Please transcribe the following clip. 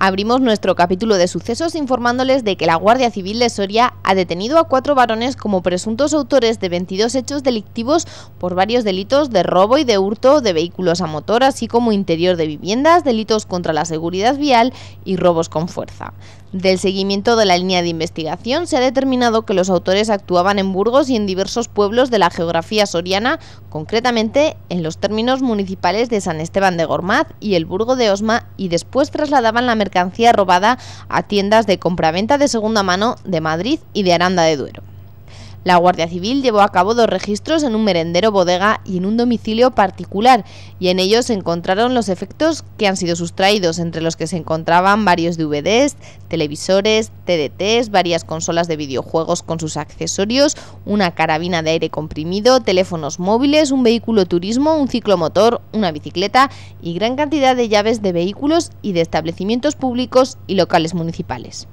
Abrimos nuestro capítulo de sucesos informándoles de que la Guardia Civil de Soria ha detenido a cuatro varones como presuntos autores de 22 hechos delictivos por varios delitos de robo y de hurto de vehículos a motor, así como interior de viviendas, delitos contra la seguridad vial y robos con fuerza. Del seguimiento de la línea de investigación se ha determinado que los autores actuaban en Burgos y en diversos pueblos de la geografía soriana, concretamente en los términos municipales de San Esteban de Gormaz y el Burgo de Osma, y después trasladaban la mercancía robada a tiendas de compraventa de segunda mano de Madrid y de Aranda de Duero. La Guardia Civil llevó a cabo dos registros en un merendero bodega y en un domicilio particular, y en ellos se encontraron los efectos que han sido sustraídos, entre los que se encontraban varios DVDs, televisores, TDTs, varias consolas de videojuegos con sus accesorios, una carabina de aire comprimido, teléfonos móviles, un vehículo turismo, un ciclomotor, una bicicleta y gran cantidad de llaves de vehículos y de establecimientos públicos y locales municipales.